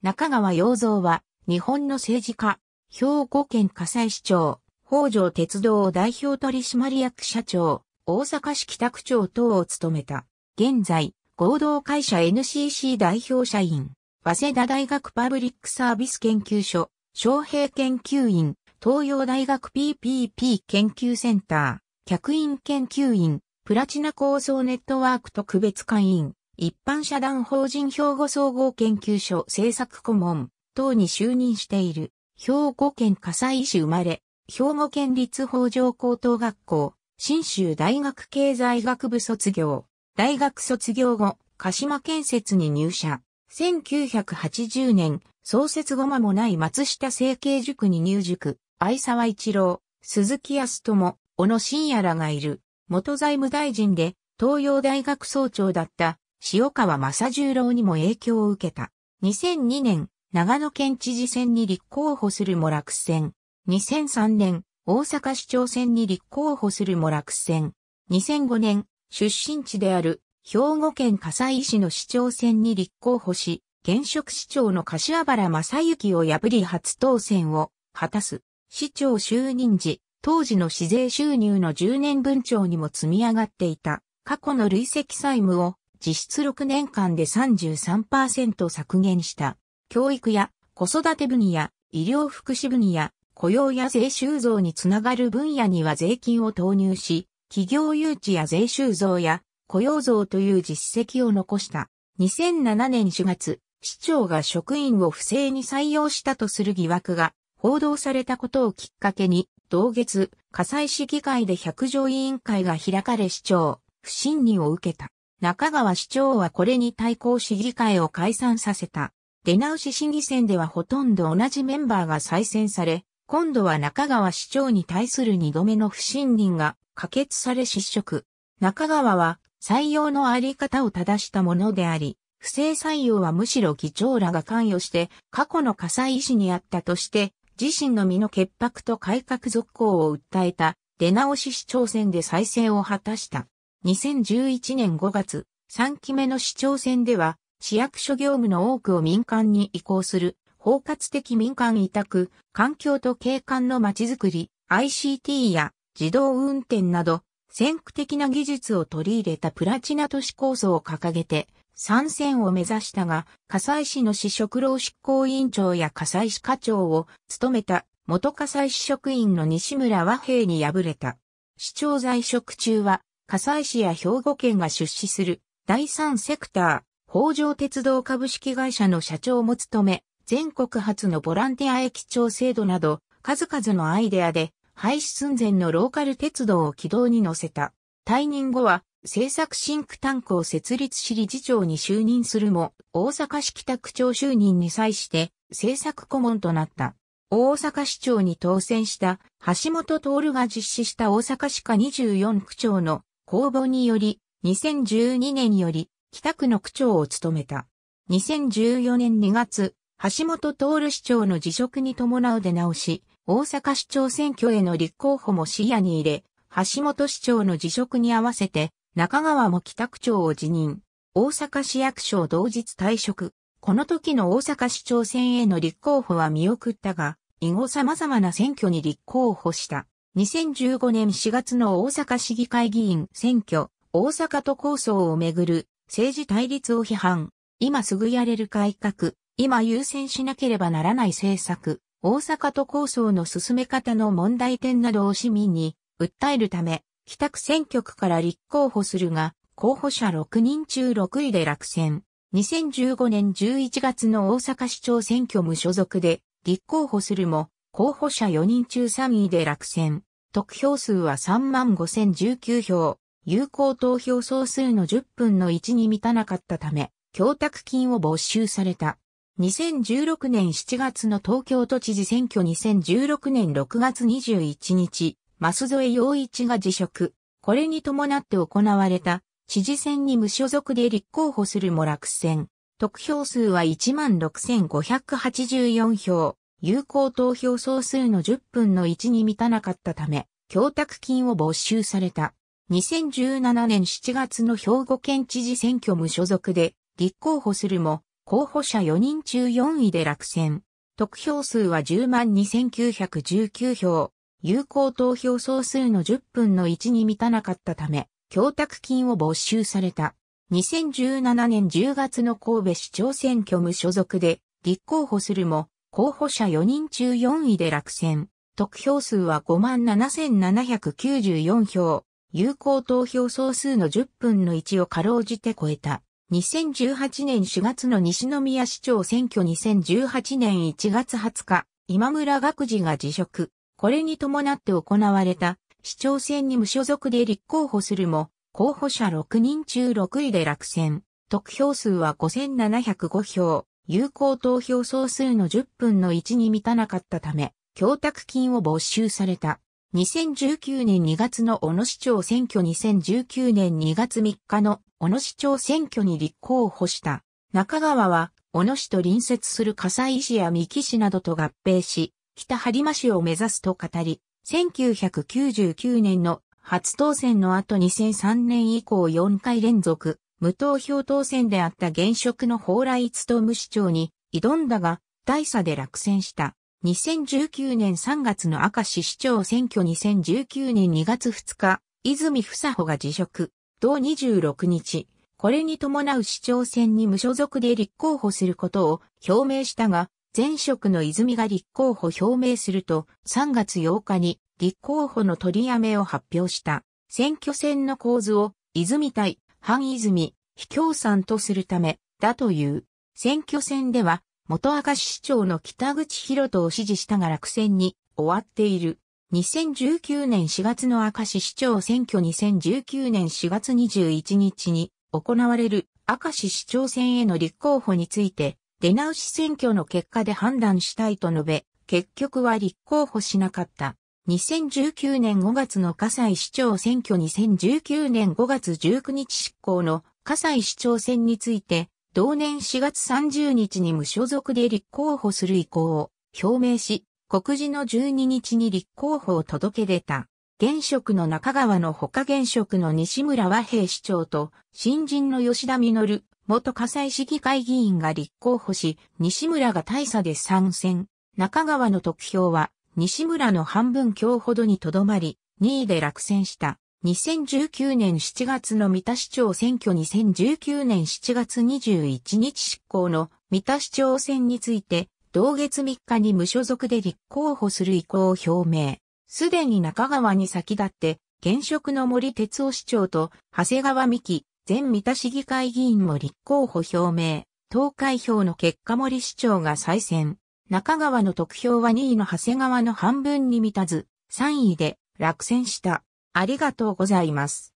中川洋造は、日本の政治家、兵庫県加西市長、北条鉄道代表取締役社長、大阪市北区長等を務めた。現在、合同会社 NCC 代表社員、早稲田大学パブリックサービス研究所、昌平研究員、東洋大学 PPP 研究センター、客員研究員、プラチナ構想ネットワーク特別会員、一般社団法人兵庫総合研究所政策顧問等に就任している、兵庫県加西市生まれ、兵庫県立法上高等学校、新州大学経済学部卒業、大学卒業後、鹿島建設に入社。1980年、創設後間もない松下成形塾に入塾、愛沢一郎、鈴木康友、小野伸也らがいる、元財務大臣で、東洋大学総長だった塩川正十郎にも影響を受けた。2002年、長野県知事選に立候補するも落選。2003年、大阪市長選に立候補するも落選。2005年、出身地である兵庫県笠井市の市長選に立候補し、現職市長の柏原正幸を破り初当選を果たす。市長就任時、当時の市税収入の10年分帳にも積み上がっていた過去の累積債務を実質6年間で33%削減した。教育や子育て分野、医療福祉分野、雇用や税収増につながる分野には税金を投入し、企業誘致や税収増や雇用増という実績を残した。2007年4月、市長が職員を不正に採用したとする疑惑が報道されたことをきっかけに、同月、火災市議会で百条委員会が開かれ市長、不信任を受けた。中川市長はこれに対抗市議会を解散させた。出直し市議選ではほとんど同じメンバーが再選され、今度は中川市長に対する二度目の不信任が可決され失職。中川は採用のあり方を正したものであり、不正採用はむしろ議長らが関与して過去の火災意師にあったとして、自身の身の潔白と改革続行を訴えた出直し市長選で再選を果たした。2011年5月、3期目の市長選では、市役所業務の多くを民間に移行する、包括的民間委託、環境と景観のまちづくり、ICT や自動運転など、先駆的な技術を取り入れたプラチナ都市構想を掲げて、参戦を目指したが、葛西市の市職労執行委員長や葛西市課長を務めた元葛西市職員の西村和平に敗れた。市長在職中は西市や兵庫県が出資する第三セクター、北条鉄道株式会社の社長も務め、全国初のボランティア駅長制度など、数々のアイデアで、廃止寸前のローカル鉄道を軌道に乗せた。退任後は、政策シンクタンクを設立し理事長に就任するも、大阪市北区長就任に際して、政策顧問となった。大阪市長に当選した橋本徹が実施した大阪市下24区長の公募により、2012年より北区の区長を務めた。2014年2月、橋本徹市長の辞職に伴う出直し、大阪市長選挙への立候補も視野に入れ、橋本市長の辞職に合わせて、中川も北区長を辞任。大阪市役所を同日退職。この時の大阪市長選への立候補は見送ったが、以後様々な選挙に立候補した。2015年4月の大阪市議会議員選挙、大阪都構想をめぐる政治対立を批判。今すぐやれる改革、今優先しなければならない政策、大阪都構想の進め方の問題点などを市民に訴えるため、帰宅選挙区から立候補するが、候補者6人中6位で落選。2015年11月の大阪市長選挙無所属で立候補するも、候補者4人中3位で落選。得票数は35,019票。有効投票総数の10分の1に満たなかったため、供託金を没収された。2016年7月の東京都知事選挙2016年6月21日、舛添陽一が辞職。これに伴って行われた、知事選に無所属で立候補するも落選。得票数は16,584票。有効投票総数の10分の1に満たなかったため、供託金を没収された。2017年7月の兵庫県知事選挙無所属で立候補するも、候補者4人中4位で落選。得票数は102,919票。有効投票総数の10分の1に満たなかったため、供託金を没収された。2017年10月の神戸市長選挙無所属で立候補するも、候補者4人中4位で落選。得票数は57,794票。有効投票総数の10分の1をかろうじて超えた。2018年4月の西宮市長選挙2018年1月20日、今村学児が辞職。これに伴って行われた市長選に無所属で立候補するも、候補者6人中6位で落選。得票数は5705票。有効投票総数の10分の1に満たなかったため、供託金を没収された。2019年2月の小野市長選挙2019年2月3日の小野市長選挙に立候補した。中川は、小野市と隣接する笠井市や三木市などと合併し、北張間市を目指すと語り、1999年の初当選の後2003年以降4回連続、無投票当選であった現職の蓬莱務市長に挑んだが、大差で落選した。2019年3月の明石市長選挙2019年2月2日、泉房穂が辞職、同26日、これに伴う市長選に無所属で立候補することを表明したが、前職の泉が立候補表明すると、3月8日に立候補の取りやめを発表した。選挙戦の構図を、泉対半泉、卑怯山とするため、だという。選挙戦では、元明石市長の北口博人を支持したが落選に終わっている。2019年4月の明石市長選挙2019年4月21日に行われる明石市長選への立候補について、出直し選挙の結果で判断したいと述べ、結局は立候補しなかった。2019年5月の葛西市長選挙2019年5月19日執行の葛西市長選について、同年4月30日に無所属で立候補する意向を表明し、告示の12日に立候補を届け出た。現職の中川の他現職の西村和平市長と、新人の吉田実、元葛西市議会議員が立候補し、西村が大差で参戦。中川の得票は西村の半分強ほどにとどまり、2位で落選した。2019年7月の三田市長選挙2019年7月21日執行の三田市長選について、同月3日に無所属で立候補する意向を表明。すでに中川に先立って、現職の森哲夫市長と長谷川美希前三田市議会議員も立候補表明。投開票の結果森市長が再選。中川の得票は2位の長谷川の半分に満たず、3位で落選した。ありがとうございます。